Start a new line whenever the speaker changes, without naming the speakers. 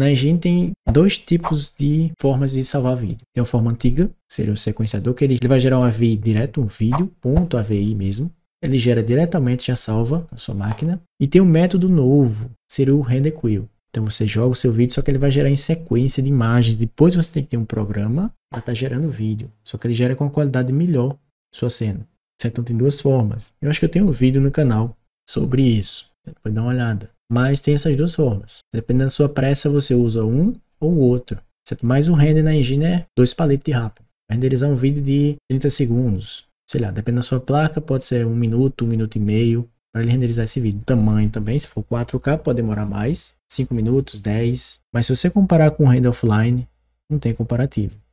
Na engine tem dois tipos de formas de salvar vídeo. Tem a forma antiga, seria o sequenciador, que ele, vai gerar um AVI direto, um vídeo, ponto AVI mesmo. Ele gera diretamente, já salva na sua máquina. E tem um método novo, seria o render queue. Então você joga o seu vídeo, só que ele vai gerar em sequência de imagens. Depois você tem que ter um programa para estar tá gerando vídeo. Só que ele gera com uma qualidade melhor sua cena. Certo? Então tem duas formas. Eu acho que eu tenho um vídeo no canal sobre isso. Então, depois dá uma olhada. Mas tem essas duas formas. Dependendo da sua pressa, você usa um ou outro. Certo? Mas o render na engine é dois paletes de rápido. Renderizar um vídeo de 30 segundos. Sei lá, depende da sua placa, pode ser um minuto, um minuto e meio para ele renderizar esse vídeo. Tamanho também, se for 4K, pode demorar mais, 5 minutos, 10. Mas se você comparar com o render offline, não tem comparativo.